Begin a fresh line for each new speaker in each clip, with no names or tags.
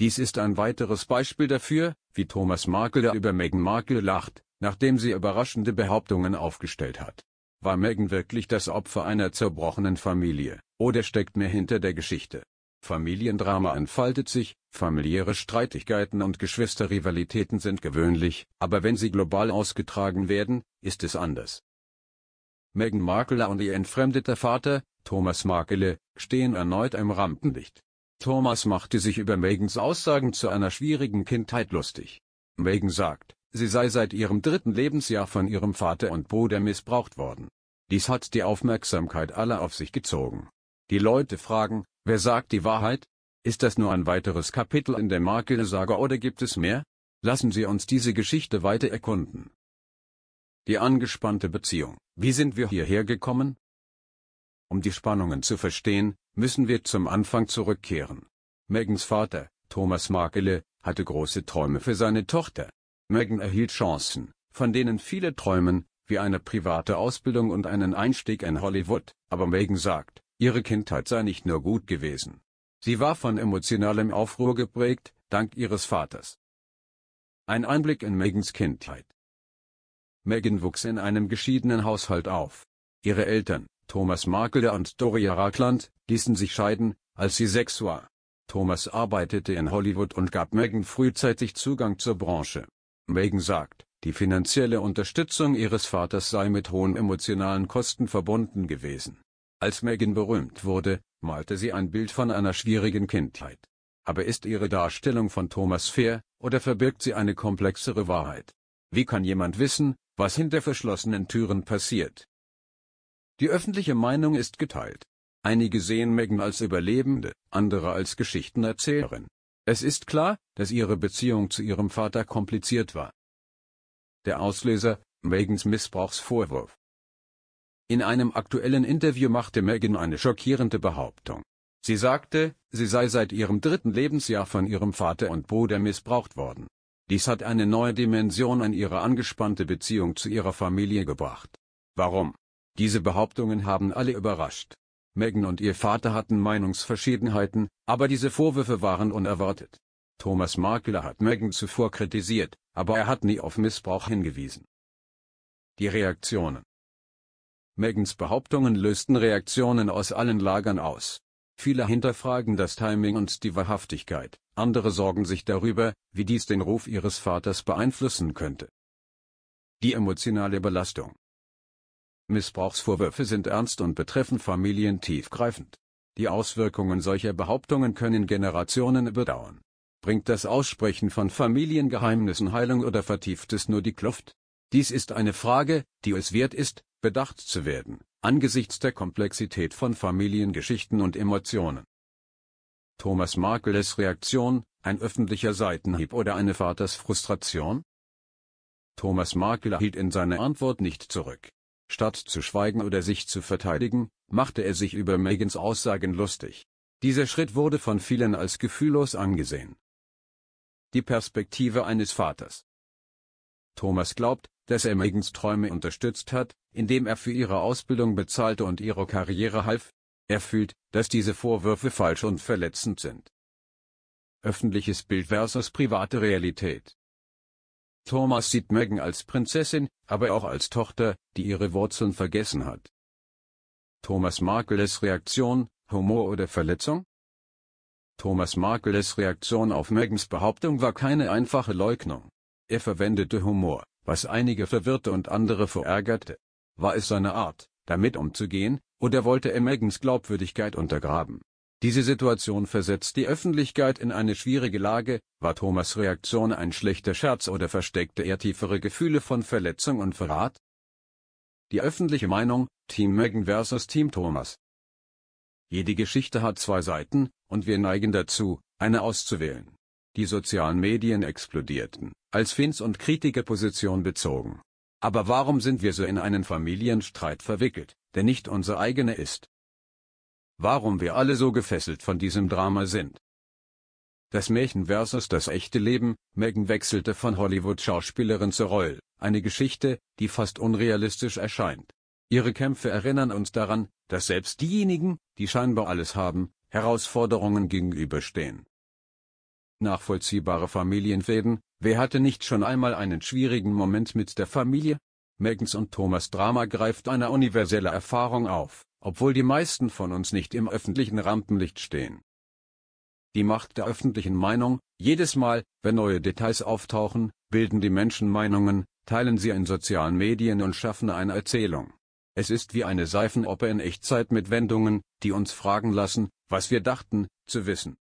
Dies ist ein weiteres Beispiel dafür, wie Thomas Markle über Meghan Markle lacht, nachdem sie überraschende Behauptungen aufgestellt hat. War Meghan wirklich das Opfer einer zerbrochenen Familie, oder steckt mehr hinter der Geschichte? Familiendrama entfaltet sich, familiäre Streitigkeiten und Geschwisterrivalitäten sind gewöhnlich, aber wenn sie global ausgetragen werden, ist es anders. Meghan Markle und ihr entfremdeter Vater, Thomas Markle, stehen erneut im Rampenlicht. Thomas machte sich über Megans Aussagen zu einer schwierigen Kindheit lustig. Megan sagt, sie sei seit ihrem dritten Lebensjahr von ihrem Vater und Bruder missbraucht worden. Dies hat die Aufmerksamkeit aller auf sich gezogen. Die Leute fragen, wer sagt die Wahrheit? Ist das nur ein weiteres Kapitel in der Makelsaga oder gibt es mehr? Lassen Sie uns diese Geschichte weiter erkunden. Die angespannte Beziehung. Wie sind wir hierher gekommen? Um die Spannungen zu verstehen, müssen wir zum Anfang zurückkehren. Megans Vater, Thomas Markele, hatte große Träume für seine Tochter. Megan erhielt Chancen, von denen viele träumen, wie eine private Ausbildung und einen Einstieg in Hollywood, aber Megan sagt, ihre Kindheit sei nicht nur gut gewesen. Sie war von emotionalem Aufruhr geprägt, dank ihres Vaters. Ein Einblick in Megans Kindheit. Megan wuchs in einem geschiedenen Haushalt auf. Ihre Eltern, Thomas Markelde und Doria Rackland, ließen sich scheiden, als sie sechs war. Thomas arbeitete in Hollywood und gab Megan frühzeitig Zugang zur Branche. Megan sagt, die finanzielle Unterstützung ihres Vaters sei mit hohen emotionalen Kosten verbunden gewesen. Als Megan berühmt wurde, malte sie ein Bild von einer schwierigen Kindheit. Aber ist ihre Darstellung von Thomas fair, oder verbirgt sie eine komplexere Wahrheit? Wie kann jemand wissen, was hinter verschlossenen Türen passiert? Die öffentliche Meinung ist geteilt. Einige sehen Megan als Überlebende, andere als Geschichtenerzählerin. Es ist klar, dass ihre Beziehung zu ihrem Vater kompliziert war. Der Auslöser, Megans Missbrauchsvorwurf. In einem aktuellen Interview machte Megan eine schockierende Behauptung. Sie sagte, sie sei seit ihrem dritten Lebensjahr von ihrem Vater und Bruder missbraucht worden. Dies hat eine neue Dimension an ihre angespannte Beziehung zu ihrer Familie gebracht. Warum? Diese Behauptungen haben alle überrascht. Megan und ihr Vater hatten Meinungsverschiedenheiten, aber diese Vorwürfe waren unerwartet. Thomas Makler hat Megan zuvor kritisiert, aber er hat nie auf Missbrauch hingewiesen. Die Reaktionen Megans Behauptungen lösten Reaktionen aus allen Lagern aus. Viele hinterfragen das Timing und die Wahrhaftigkeit, andere sorgen sich darüber, wie dies den Ruf ihres Vaters beeinflussen könnte. Die emotionale Belastung Missbrauchsvorwürfe sind ernst und betreffen Familien tiefgreifend. Die Auswirkungen solcher Behauptungen können Generationen überdauern. Bringt das Aussprechen von Familiengeheimnissen Heilung oder vertieft es nur die Kluft? Dies ist eine Frage, die es wert ist, bedacht zu werden, angesichts der Komplexität von Familiengeschichten und Emotionen. Thomas Markeles Reaktion, ein öffentlicher Seitenhieb oder eine Vatersfrustration? Thomas Markel hielt in seiner Antwort nicht zurück. Statt zu schweigen oder sich zu verteidigen, machte er sich über Megans Aussagen lustig. Dieser Schritt wurde von vielen als gefühllos angesehen. Die Perspektive eines Vaters. Thomas glaubt, dass er Megans Träume unterstützt hat, indem er für ihre Ausbildung bezahlte und ihre Karriere half. Er fühlt, dass diese Vorwürfe falsch und verletzend sind. Öffentliches Bild versus private Realität. Thomas sieht Meghan als Prinzessin, aber auch als Tochter, die ihre Wurzeln vergessen hat. Thomas Markeles Reaktion, Humor oder Verletzung? Thomas Markeles Reaktion auf Megans Behauptung war keine einfache Leugnung. Er verwendete Humor, was einige verwirrte und andere verärgerte. War es seine Art, damit umzugehen, oder wollte er Megans Glaubwürdigkeit untergraben? Diese Situation versetzt die Öffentlichkeit in eine schwierige Lage, war Thomas Reaktion ein schlechter Scherz oder versteckte er tiefere Gefühle von Verletzung und Verrat? Die öffentliche Meinung, Team Megan vs. Team Thomas. Jede Geschichte hat zwei Seiten, und wir neigen dazu, eine auszuwählen. Die sozialen Medien explodierten, als Fins und Kritiker Position bezogen. Aber warum sind wir so in einen Familienstreit verwickelt, der nicht unser eigener ist? warum wir alle so gefesselt von diesem Drama sind. Das Märchen versus das echte Leben, Megan wechselte von Hollywood-Schauspielerin zur Royal, eine Geschichte, die fast unrealistisch erscheint. Ihre Kämpfe erinnern uns daran, dass selbst diejenigen, die scheinbar alles haben, Herausforderungen gegenüberstehen. Nachvollziehbare Familienfäden, wer hatte nicht schon einmal einen schwierigen Moment mit der Familie? Megans und Thomas Drama greift eine universelle Erfahrung auf obwohl die meisten von uns nicht im öffentlichen Rampenlicht stehen. Die Macht der öffentlichen Meinung, jedes Mal, wenn neue Details auftauchen, bilden die Menschen Meinungen, teilen sie in sozialen Medien und schaffen eine Erzählung. Es ist wie eine Seifenoper in Echtzeit mit Wendungen, die uns fragen lassen, was wir dachten, zu wissen.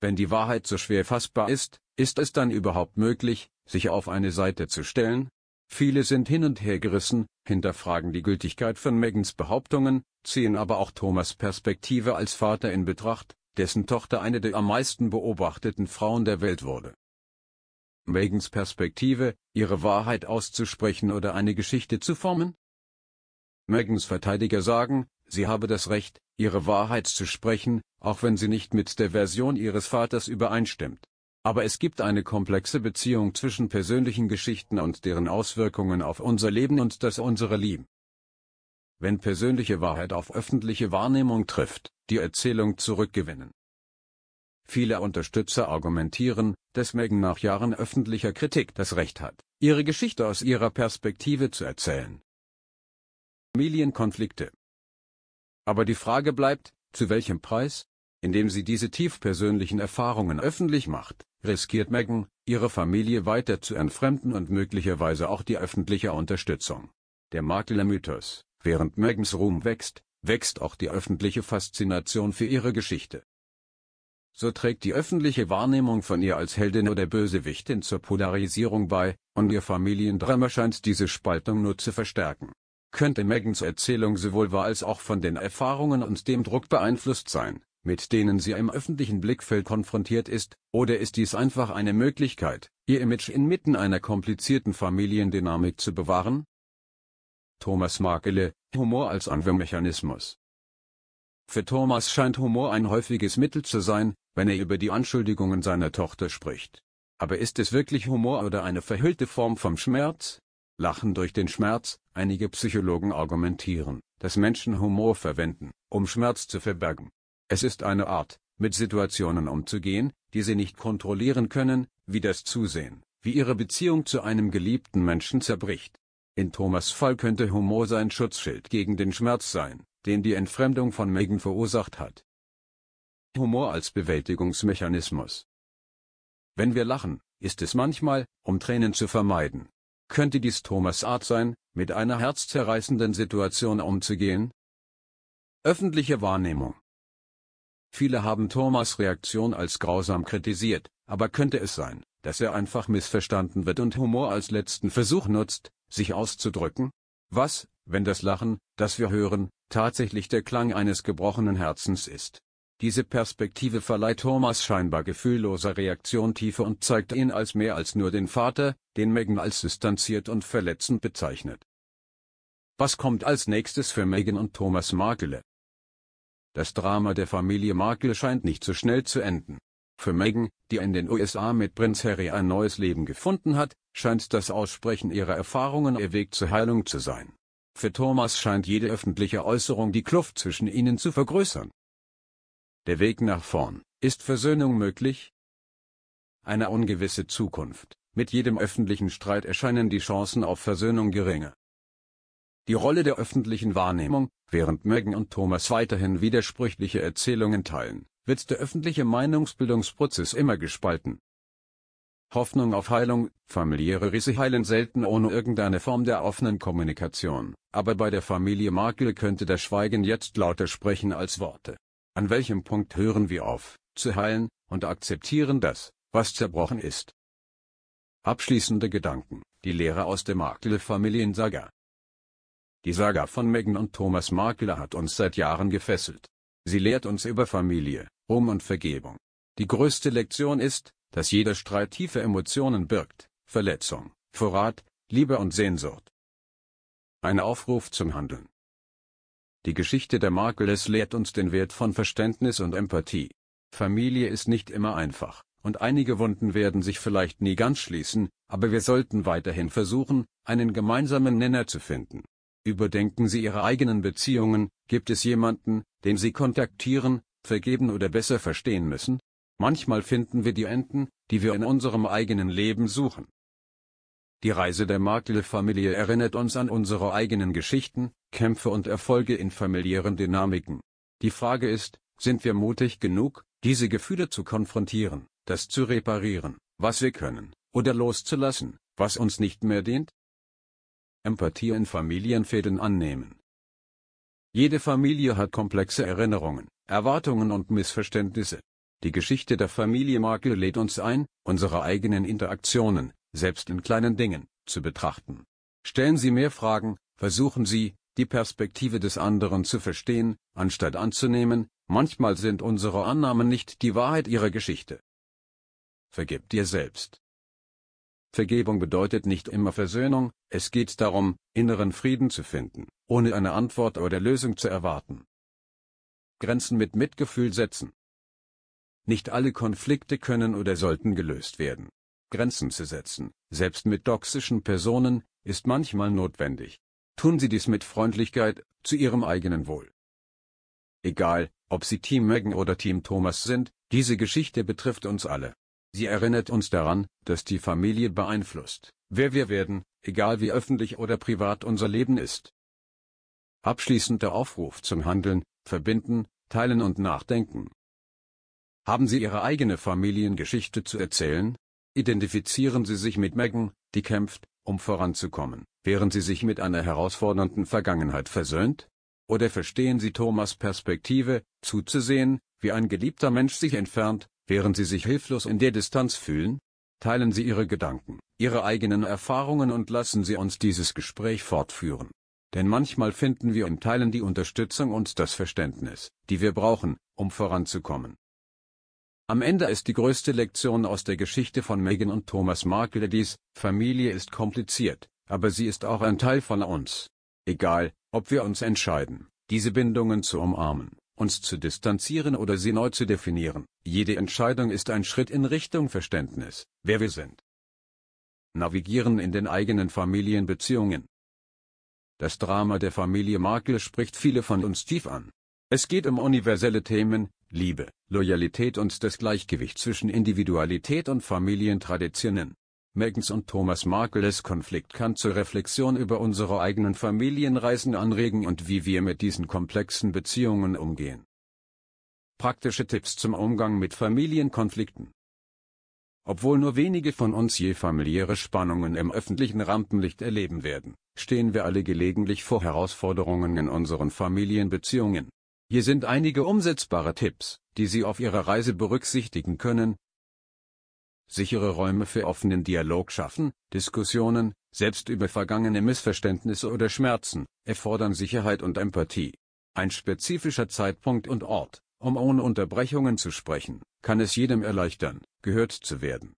Wenn die Wahrheit so schwer fassbar ist, ist es dann überhaupt möglich, sich auf eine Seite zu stellen? Viele sind hin und her gerissen, hinterfragen die Gültigkeit von Megans Behauptungen, ziehen aber auch Thomas Perspektive als Vater in Betracht, dessen Tochter eine der am meisten beobachteten Frauen der Welt wurde. Megans Perspektive, ihre Wahrheit auszusprechen oder eine Geschichte zu formen? Megans Verteidiger sagen, sie habe das Recht, ihre Wahrheit zu sprechen, auch wenn sie nicht mit der Version ihres Vaters übereinstimmt. Aber es gibt eine komplexe Beziehung zwischen persönlichen Geschichten und deren Auswirkungen auf unser Leben und das unsere lieben. Wenn persönliche Wahrheit auf öffentliche Wahrnehmung trifft, die Erzählung zurückgewinnen. Viele Unterstützer argumentieren, dass Megan nach Jahren öffentlicher Kritik das Recht hat, ihre Geschichte aus ihrer Perspektive zu erzählen. Familienkonflikte. Aber die Frage bleibt, zu welchem Preis? Indem sie diese tiefpersönlichen Erfahrungen öffentlich macht, riskiert Meghan, ihre Familie weiter zu entfremden und möglicherweise auch die öffentliche Unterstützung. Der Makler-Mythos, während Megans Ruhm wächst, wächst auch die öffentliche Faszination für ihre Geschichte. So trägt die öffentliche Wahrnehmung von ihr als Heldin oder Bösewichtin zur Polarisierung bei, und ihr Familiendrama scheint diese Spaltung nur zu verstärken. Könnte Megans Erzählung sowohl wahr als auch von den Erfahrungen und dem Druck beeinflusst sein, mit denen sie im öffentlichen Blickfeld konfrontiert ist, oder ist dies einfach eine Möglichkeit, ihr Image inmitten einer komplizierten Familiendynamik zu bewahren? Thomas Markele, Humor als Abwehrmechanismus Für Thomas scheint Humor ein häufiges Mittel zu sein, wenn er über die Anschuldigungen seiner Tochter spricht. Aber ist es wirklich Humor oder eine verhüllte Form vom Schmerz? Lachen durch den Schmerz, einige Psychologen argumentieren, dass Menschen Humor verwenden, um Schmerz zu verbergen. Es ist eine Art, mit Situationen umzugehen, die sie nicht kontrollieren können, wie das Zusehen, wie ihre Beziehung zu einem geliebten Menschen zerbricht. In Thomas Fall könnte Humor sein Schutzschild gegen den Schmerz sein, den die Entfremdung von Megan verursacht hat. Humor als Bewältigungsmechanismus. Wenn wir lachen, ist es manchmal, um Tränen zu vermeiden. Könnte dies Thomas Art sein, mit einer herzzerreißenden Situation umzugehen? Öffentliche Wahrnehmung. Viele haben Thomas Reaktion als grausam kritisiert, aber könnte es sein, dass er einfach missverstanden wird und Humor als letzten Versuch nutzt, sich auszudrücken? Was, wenn das Lachen, das wir hören, tatsächlich der Klang eines gebrochenen Herzens ist? Diese Perspektive verleiht Thomas scheinbar gefühlloser Reaktion Tiefe und zeigt ihn als mehr als nur den Vater, den Megan als distanziert und verletzend bezeichnet. Was kommt als nächstes für Megan und Thomas Markele? Das Drama der Familie Markle scheint nicht so schnell zu enden. Für Meghan, die in den USA mit Prinz Harry ein neues Leben gefunden hat, scheint das Aussprechen ihrer Erfahrungen ihr Weg zur Heilung zu sein. Für Thomas scheint jede öffentliche Äußerung die Kluft zwischen ihnen zu vergrößern. Der Weg nach vorn, ist Versöhnung möglich? Eine ungewisse Zukunft, mit jedem öffentlichen Streit erscheinen die Chancen auf Versöhnung geringer die Rolle der öffentlichen Wahrnehmung, während Meghan und Thomas weiterhin widersprüchliche Erzählungen teilen, wird der öffentliche Meinungsbildungsprozess immer gespalten. Hoffnung auf Heilung, familiäre Risse heilen selten ohne irgendeine Form der offenen Kommunikation, aber bei der Familie Markle könnte das Schweigen jetzt lauter sprechen als Worte. An welchem Punkt hören wir auf, zu heilen, und akzeptieren das, was zerbrochen ist? Abschließende Gedanken, die Lehre aus der Markle-Familiensaga. Die Saga von Meghan und Thomas Markler hat uns seit Jahren gefesselt. Sie lehrt uns über Familie, Ruhm und Vergebung. Die größte Lektion ist, dass jeder Streit tiefe Emotionen birgt, Verletzung, Vorrat, Liebe und Sehnsucht. Ein Aufruf zum Handeln. Die Geschichte der Markeles lehrt uns den Wert von Verständnis und Empathie. Familie ist nicht immer einfach, und einige Wunden werden sich vielleicht nie ganz schließen, aber wir sollten weiterhin versuchen, einen gemeinsamen Nenner zu finden. Überdenken Sie Ihre eigenen Beziehungen, gibt es jemanden, den Sie kontaktieren, vergeben oder besser verstehen müssen? Manchmal finden wir die Enten, die wir in unserem eigenen Leben suchen. Die Reise der Markle-Familie erinnert uns an unsere eigenen Geschichten, Kämpfe und Erfolge in familiären Dynamiken. Die Frage ist, sind wir mutig genug, diese Gefühle zu konfrontieren, das zu reparieren, was wir können, oder loszulassen, was uns nicht mehr dient? Empathie in Familienfäden annehmen. Jede Familie hat komplexe Erinnerungen, Erwartungen und Missverständnisse. Die Geschichte der Familie Markel lädt uns ein, unsere eigenen Interaktionen, selbst in kleinen Dingen, zu betrachten. Stellen Sie mehr Fragen, versuchen Sie, die Perspektive des anderen zu verstehen, anstatt anzunehmen, manchmal sind unsere Annahmen nicht die Wahrheit ihrer Geschichte. Vergib dir selbst. Vergebung bedeutet nicht immer Versöhnung, es geht darum, inneren Frieden zu finden, ohne eine Antwort oder Lösung zu erwarten. Grenzen mit Mitgefühl setzen. Nicht alle Konflikte können oder sollten gelöst werden. Grenzen zu setzen, selbst mit toxischen Personen, ist manchmal notwendig. Tun Sie dies mit Freundlichkeit, zu Ihrem eigenen Wohl. Egal, ob Sie Team Megan oder Team Thomas sind, diese Geschichte betrifft uns alle. Sie erinnert uns daran, dass die Familie beeinflusst, wer wir werden, egal wie öffentlich oder privat unser Leben ist. Abschließender Aufruf zum Handeln, Verbinden, Teilen und Nachdenken. Haben Sie Ihre eigene Familiengeschichte zu erzählen? Identifizieren Sie sich mit Megan, die kämpft, um voranzukommen, während sie sich mit einer herausfordernden Vergangenheit versöhnt? Oder verstehen Sie Thomas Perspektive, zuzusehen, wie ein geliebter Mensch sich entfernt, Während sie sich hilflos in der Distanz fühlen, teilen sie ihre Gedanken, ihre eigenen Erfahrungen und lassen sie uns dieses Gespräch fortführen. Denn manchmal finden wir im Teilen die Unterstützung und das Verständnis, die wir brauchen, um voranzukommen. Am Ende ist die größte Lektion aus der Geschichte von Megan und Thomas Markle dies, Familie ist kompliziert, aber sie ist auch ein Teil von uns. Egal, ob wir uns entscheiden, diese Bindungen zu umarmen uns zu distanzieren oder sie neu zu definieren. Jede Entscheidung ist ein Schritt in Richtung Verständnis, wer wir sind. Navigieren in den eigenen Familienbeziehungen. Das Drama der Familie Markle spricht viele von uns tief an. Es geht um universelle Themen, Liebe, Loyalität und das Gleichgewicht zwischen Individualität und Familientraditionen. Megans und Thomas Markles Konflikt kann zur Reflexion über unsere eigenen Familienreisen anregen und wie wir mit diesen komplexen Beziehungen umgehen. Praktische Tipps zum Umgang mit Familienkonflikten Obwohl nur wenige von uns je familiäre Spannungen im öffentlichen Rampenlicht erleben werden, stehen wir alle gelegentlich vor Herausforderungen in unseren Familienbeziehungen. Hier sind einige umsetzbare Tipps, die Sie auf Ihrer Reise berücksichtigen können, sichere Räume für offenen Dialog schaffen, Diskussionen, selbst über vergangene Missverständnisse oder Schmerzen, erfordern Sicherheit und Empathie. Ein spezifischer Zeitpunkt und Ort, um ohne Unterbrechungen zu sprechen, kann es jedem erleichtern, gehört zu werden.